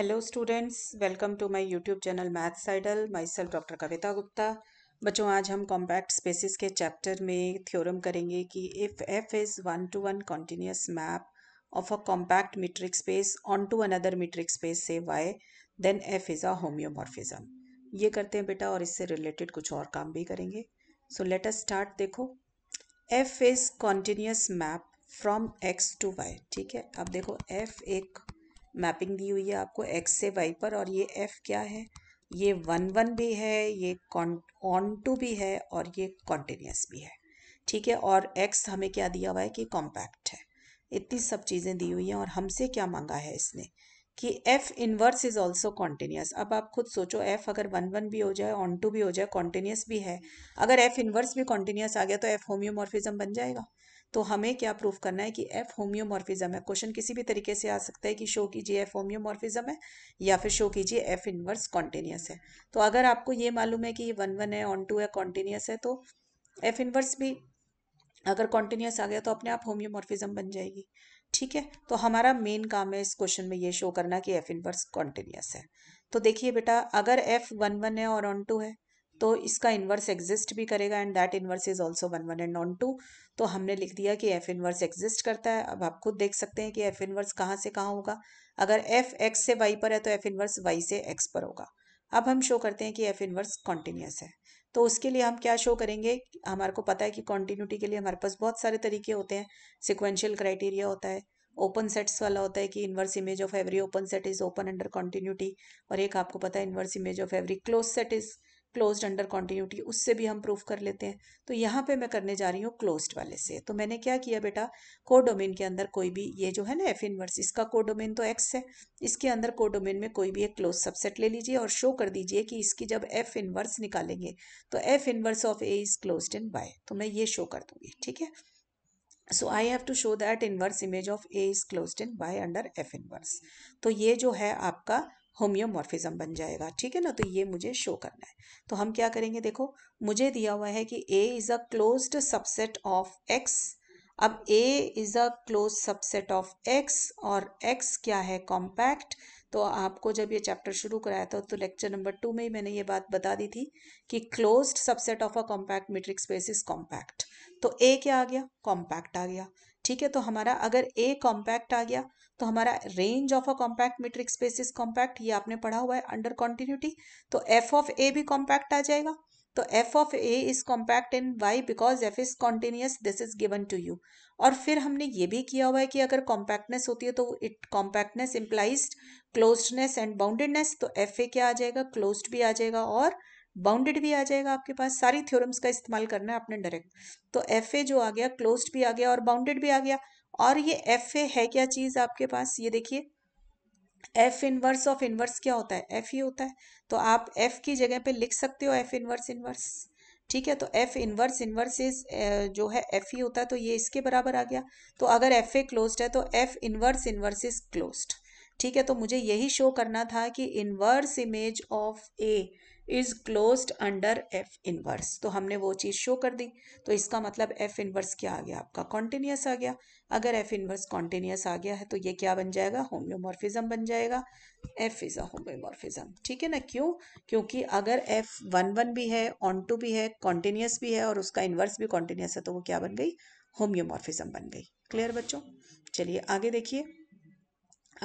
hello students welcome to my YouTube channel maths idol myself doctor Kavita Gupta बच्चों आज हम compact spaces के chapter में थ्योरम करेंगे कि if F is one to one continuous map of a compact metric space onto another metric space से Y then F is a homeomorphism ये करते हैं बेटा और इससे रिलेटेड कुछ और काम भी करेंगे सो लेट अस स्टार्ट देखो F is continuous map from X to Y ठीक है अब देखो एफ एक मैपिंग दी हुई है आपको एक्स से वाई पर और ये एफ क्या है ये वन वन भी है ये ऑन टू भी है और ये कॉन्टीन्यूस भी है ठीक है और एक्स हमें क्या दिया हुआ है कि कॉम्पैक्ट है इतनी सब चीज़ें दी हुई हैं और हमसे क्या मांगा है इसने कि F inverse is also continuous अब आप खुद सोचो एफ अगर वन वन भी हो जाए ऑन टू भी हो जाए कॉन्टीन्यूस भी है अगर एफ इनवर्स भी कॉन्टीन्यूस आ गया तो एफ होम्योमॉर्फिज्म बन जाएगा तो हमें क्या प्रूफ करना है कि एफ होम्योमॉर्फिज्म है क्वेश्चन किसी भी तरीके से आ सकता है कि शो कीजिए एफ होम्योमॉर्फिज्म है या फिर शो कीजिए एफ इनवर्स कॉन्टीन्यूस है तो अगर आपको ये मालूम है कि ये वन वन है ऑन टू है कॉन्टीन्यूस है तो एफ इनवर्स भी अगर कॉन्टीन्यूस आ गया तो अपने आप होम्योमॉर्फिज्म बन जाएगी ठीक है तो हमारा मेन काम है इस क्वेश्चन में ये शो करना कि एफ इनवर्स कॉन्टीन्यूस है तो देखिए बेटा अगर एफ वन वन है और ऑन टू है तो इसका इन्वर्स एग्जिस्ट भी करेगा and that inverse is also one one and onto तो हमने लिख दिया कि एफ इन्वर्स एग्जिस्ट करता है अब आप खुद देख सकते हैं कि एफ इन्वर्स कहाँ से कहाँ होगा अगर एफ एक्स से वाई पर है तो एफ इन्वर्स वाई से एक्स पर होगा अब हम शो करते हैं कि एफ इन्वर्स कॉन्टिन्यूस है तो उसके लिए हम क्या शो करेंगे हमारे को पता है कि कॉन्टीन्यूटी के लिए हमारे पास बहुत सारे तरीके होते हैं सिक्वेंशियल क्राइटेरिया होता है ओपन सेट्स वाला होता है कि inverse image of every open set is open under continuity और एक आपको पता है inverse image of every close set is closed under continuity उससे भी हम प्रूफ कर लेते हैं तो यहाँ पे मैं करने जा रही हूँ क्लोज्ड वाले से तो मैंने क्या किया बेटा कोडोमेन के अंदर कोई भी ये जो है ना एफ इनवर्स इसका कोडोमेन तो एक्स है इसके अंदर कोडोमेन में कोई भी एक क्लोज सबसेट ले लीजिए और शो कर दीजिए कि इसकी जब एफ इनवर्स निकालेंगे तो F inverse of A is close in by तो मैं ये शो कर दूंगी ठीक है so I have to show that inverse image of A is close in by under F inverse तो ये जो है आपका होम्योमॉर्फिज्म बन जाएगा ठीक है ना तो ये मुझे शो करना है तो हम क्या करेंगे देखो मुझे दिया हुआ है कि A is a closed subset of X अब A is a close subset of X और एक्स क्या है कॉम्पैक्ट तो आपको जब ये चैप्टर शुरू कराया था तो लेक्चर नंबर टू में ही मैंने ये बात बता दी थी कि closed subset of a compact metric space is compact तो ए क्या आ गया कॉम्पैक्ट आ गया ठीक है तो हमारा अगर ए कॉम्पैक्ट आ गया तो हमारा range of a compact metric space is compact ये आपने पढ़ा हुआ है अंडर कॉन्टिन्यूटी तो एफ ऑफ ए भी कॉम्पैक्ट आ जाएगा तो F of A is compact in Y because F is continuous this is given to you और फिर हमने ये भी किया हुआ है कि अगर कॉम्पैक्टनेस होती है तो it compactness implies closeness and boundedness तो एफ ए क्या आ जाएगा क्लोज्ड भी आ जाएगा और बाउंडेड भी आ जाएगा आपके पास सारी थ्योरम्स का इस्तेमाल करना है आपने डायरेक्ट तो एफ ए जो आ गया क्लोज्ड भी आ गया और बाउंडेड भी आ गया और ये एफ ए है क्या चीज़ आपके पास ये देखिए एफ इनवर्स ऑफ इनवर्स क्या होता है एफ ही होता है तो आप एफ की जगह पे लिख सकते हो एफ इनवर्स इनवर्स ठीक है तो एफ इनवर्स इनवर्स इज जो है एफ ही होता है तो ये इसके बराबर आ गया तो अगर एफ ए क्लोज्ड है तो F inverse inverse is closed ठीक है तो मुझे यही शो करना था कि inverse image of A is closed under F inverse तो हमने वो चीज़ शो कर दी तो इसका मतलब एफ इनवर्स क्या आ गया आपका कॉन्टिन्यूस आ गया अगर एफ इनवर्स कॉन्टीन्यूस आ गया है तो ये क्या बन जाएगा होम्योमॉर्फिज्म बन जाएगा एफ इज़ अ होम्योमॉर्फिज्म ठीक है ना क्यों क्योंकि अगर एफ वन वन भी है ऑन टू भी है कॉन्टीन्यूस भी है और उसका इनवर्स भी कॉन्टीन्यूस है तो वो क्या बन गई होम्योमॉर्फिज्म बन गई क्लियर बच्चों चलिए आगे देखिए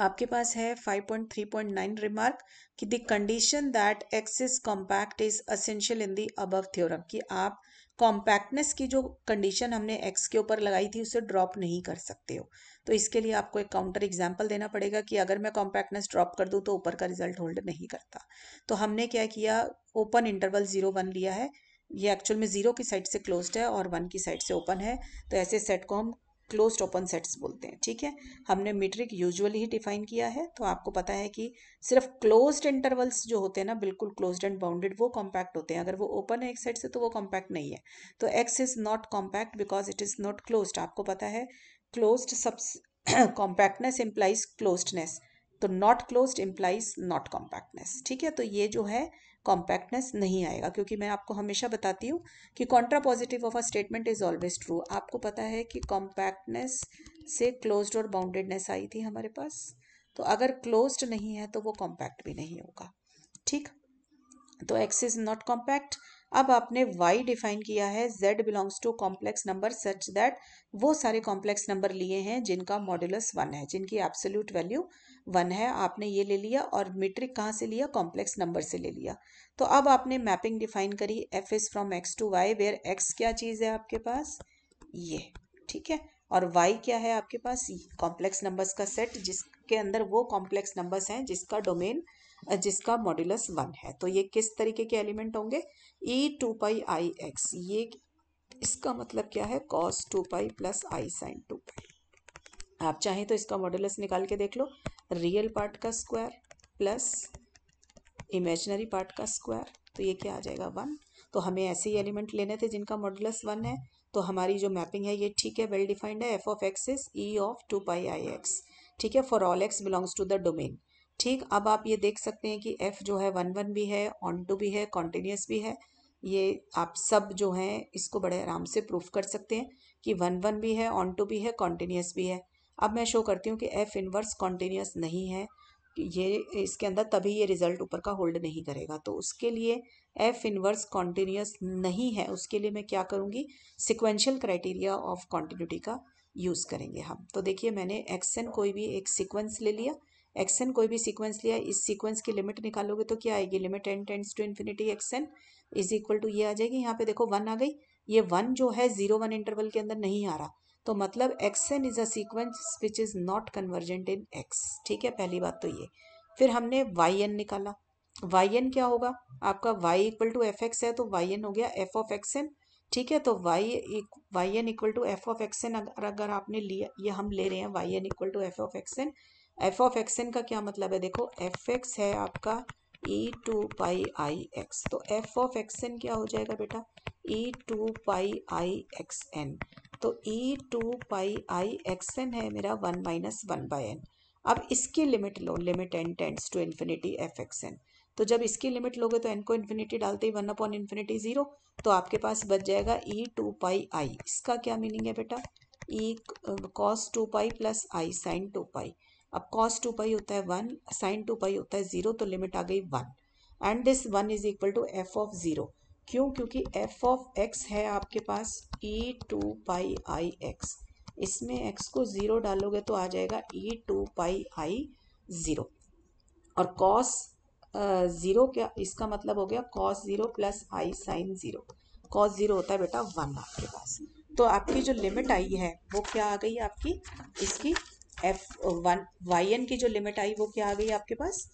आपके पास है 5.3.9 रिमार्क कि the condition that X is compact is essential in the above theorem कि आप कॉम्पैक्टनेस की जो कंडीशन हमने एक्स के ऊपर लगाई थी उसे ड्रॉप नहीं कर सकते हो तो इसके लिए आपको एक काउंटर एग्जाम्पल देना पड़ेगा कि अगर मैं कॉम्पैक्टनेस ड्रॉप कर दूँ तो ऊपर का रिजल्ट होल्ड नहीं करता तो हमने क्या किया ओपन इंटरवल ज़ीरो वन लिया है ये एक्चुअल में ज़ीरो की साइड से क्लोज्ड है और वन की साइड से ओपन है तो ऐसे सेट को हम क्लोज ओपन सेट्स बोलते हैं ठीक है हमने मीट्रिक यूजुअली ही डिफाइन किया है तो आपको पता है कि सिर्फ क्लोज्ड इंटरवल्स जो होते हैं ना बिल्कुल क्लोज्ड एंड बाउंडेड वो कॉम्पैक्ट होते हैं अगर वो ओपन है एक साइड से तो वो कॉम्पैक्ट नहीं है तो X is not compact because it is not close आपको पता है क्लोज सब कॉम्पैक्टनेस इम्प्लाइज क्लोजनेस तो not close implies not compactness ठीक है तो ये जो है कॉम्पैक्टनेस नहीं आएगा क्योंकि मैं आपको हमेशा बताती हूँ कि contrapositive of a statement is always true आपको पता है कि कॉम्पैक्टनेस से क्लोज और बाउंडेडनेस आई थी हमारे पास तो अगर क्लोज नहीं है तो वो कॉम्पैक्ट भी नहीं होगा ठीक तो एक्स इज नॉट कॉम्पैक्ट अब आपने y डिफाइन किया है z belongs to complex number such that वो सारे कॉम्प्लेक्स नंबर लिए हैं जिनका मॉडुलस वन है जिनकी एब्सोल्यूट वैल्यू वन है आपने ये ले लिया और मीट्रिक कहाँ से लिया कॉम्प्लेक्स नंबर से ले लिया तो अब आपने मैपिंग डिफाइन करी F is from X to Y where X क्या चीज़ है आपके पास ये ठीक है और वाई क्या है आपके पास कॉम्प्लेक्स नंबर्स का सेट जिसके अंदर वो कॉम्प्लेक्स नंबर्स हैं जिसका डोमेन जिसका मॉड्यूलस वन है तो ये किस तरीके के एलिमेंट होंगे ई टू पाई आई एक्स ये इसका मतलब क्या है कॉस टू पाई प्लस आई साइन टू पाई आप चाहें तो इसका मॉड्यूलस निकाल के देख लो रियल पार्ट का स्क्वायर प्लस इमेजनरी पार्ट का स्क्वायर तो ये क्या आ जाएगा वन तो हमें ऐसे ही एलिमेंट लेने थे जिनका मॉडुलस वन है तो हमारी जो मैपिंग है ये ठीक है वेल डिफाइंड है F of X is E of two pi I X ठीक है for all X belongs to the domain ठीक अब आप ये देख सकते हैं कि एफ जो है वन वन भी है ऑन टू भी है कॉन्टीन्यूस भी है ये आप सब जो हैं इसको बड़े आराम से प्रूफ कर सकते हैं कि वन वन भी है ऑन टू भी है कॉन्टीन्यूस भी है अब मैं शो करती हूँ कि एफ इनवर्स कॉन्टीन्यूस नहीं है ये इसके अंदर तभी ये रिजल्ट ऊपर का होल्ड नहीं करेगा तो उसके लिए एफ इनवर्स कॉन्टीन्यूस नहीं है उसके लिए मैं क्या करूँगी सिक्वेंशियल क्राइटेरिया ऑफ कॉन्टीन्यूटी का यूज़ करेंगे हम तो देखिए मैंने एक्सन कोई भी एक सिक्वेंस ले लिया एक्सन कोई भी सिक्वेंस लिया इस सीक्वेंस की लिमिट निकालोगे तो क्या आएगी limit N tends to infinity X N is equal to ये आ जाएगी यहाँ पे देखो वन आ गई ये वन जो है जीरो वन इंटरवल के अंदर नहीं आ रहा तो मतलब n is a sequence which is not convergent in x ठीक है पहली बात तो ये फिर हमने वाई एन निकाला वाई एन क्या होगा आपका y equal to f x है तो वाई एन हो गया एफ ऑफ एक्स एन ठीक है तो y y n equal to f of x n अगर आपने लिया ये हम ले रहे हैं y n equal to f of x n f of x n का क्या मतलब है देखो एफ एक्स है आपका ई टू पाई आई एक्स तो एफ ऑफ एक्स एन क्या हो जाएगा बेटा ई टू पाई आई एक्स एन तो ई टू पाई आई एक्स एन है मेरा one minus one by n अब इसकी लिमिट लो limit n tends to infinity f x n तो जब इसकी लिमिट लोगे तो एन को इन्फिनिटी डालते ही वन अपॉन इन्फिनिटी ज़ीरो तो आपके पास बच जाएगा ई टू पाई आई इसका क्या मीनिंग है बेटा e cos two pi plus आई साइन टू पाई अब कॉस टू पाई होता है वन साइन टू पाई होता है ज़ीरो तो लिमिट आ गई one and this one is equal to f of zero क्यों क्योंकि एफ ऑफ एक्स है आपके पास ई टू पाई आई एक्स इसमें एक्स को ज़ीरो डालोगे तो आ जाएगा e two pi i zero और कॉस ज़ीरो क्या इसका मतलब हो गया कॉस ज़ीरो प्लस आई साइन ज़ीरो कॉस ज़ीरो होता है बेटा वन आपके पास तो आपकी जो लिमिट आई है वो क्या आ गई आपकी इसकी एफ वन वाई एन की जो लिमिट आई वो क्या आ गई आपके पास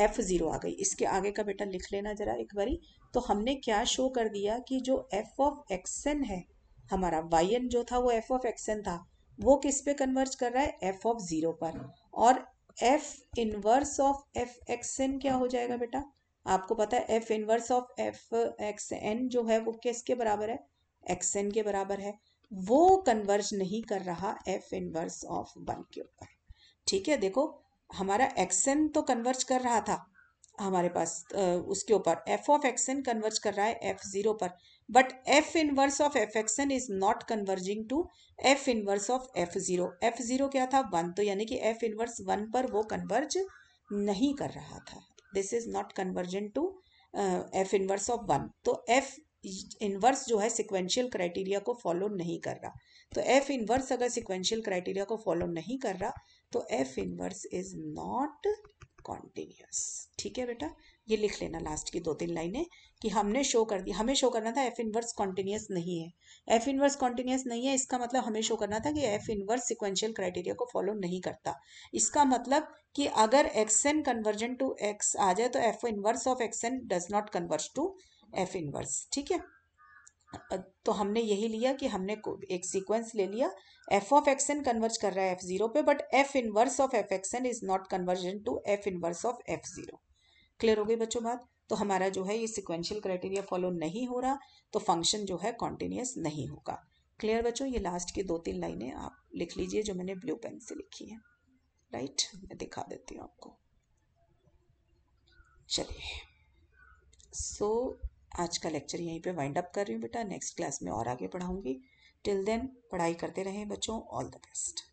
एफ़ ज़ीरो आ गई इसके आगे का बेटा लिख लेना ज़रा एक बारी तो हमने क्या शो कर दिया कि जो एफ़ ऑफ एक्स एन है हमारा वाई एन जो था वो एफ़ ऑफ एन था वो किस पे कन्वर्ज कर रहा है एफ़ ऑफ ज़ीरो पर और f inverse of f x n क्या हो जाएगा बेटा आपको पता है f inverse of f x n जो है वो किसके बराबर है एक्स एन के बराबर है वो कन्वर्ज नहीं कर रहा एफ़ इनवर्स ऑफ वन के ऊपर ठीक है देखो हमारा एक्सन तो कन्वर्ज कर रहा था हमारे पास उसके ऊपर एफ ऑफ एक्सन कन्वर्ज कर रहा है एफ जीरो पर but f inverse of f x n is not converging to f inverse of f zero f zero क्या था वन तो यानी कि एफ इनवर्स वन पर वो कन्वर्ज नहीं कर रहा था this is not convergent to f inverse of one तो एफ इनवर्स जो है सिक्वेंशियल क्राइटेरिया को फॉलो नहीं कर रहा तो एफ इनवर्स अगर सिक्वेंशियल क्राइटेरिया को फॉलो नहीं कर रहा तो F inverse is not continuous ठीक है बेटा ये लिख लेना लास्ट की दो तीन लाइनें कि हमने शो कर दिया हमें शो करना था एफ इनवर्स कॉन्टिन्यूस नहीं है एफ इनवर्स कॉन्टिन्यूस नहीं है इसका मतलब हमें शो करना था कि एफ इनवर्स सिक्वेंशियल क्राइटेरिया को फॉलो नहीं करता इसका मतलब कि अगर एक्सएन कन्वर्जन टू एक्स आ जाए तो F inverse of x n does not converge to f inverse ठीक है तो हमने यही लिया कि हमने एक सीक्वेंस ले लिया एफ ऑफ एक्सन कन्वर्ज कर रहा है एफ जीरो पे but f inverse of f x n is not convergent to f inverse of f zero clear हो गई बच्चों बात तो हमारा जो है ये सिक्वेंशियल क्राइटेरिया फॉलो नहीं हो रहा तो फंक्शन जो है कॉन्टिन्यूस नहीं होगा क्लियर बच्चों ये लास्ट की दो तीन लाइनें आप लिख लीजिए जो मैंने ब्लू पेन से लिखी है राइट मैं दिखा देती हूँ आपको चलिए सो so, आज का लेक्चर यहीं पे वाइंड अप कर रही हूँ बेटा नेक्स्ट क्लास में और आगे पढ़ाऊँगी टिल देन पढ़ाई करते रहें बच्चों ऑल द बेस्ट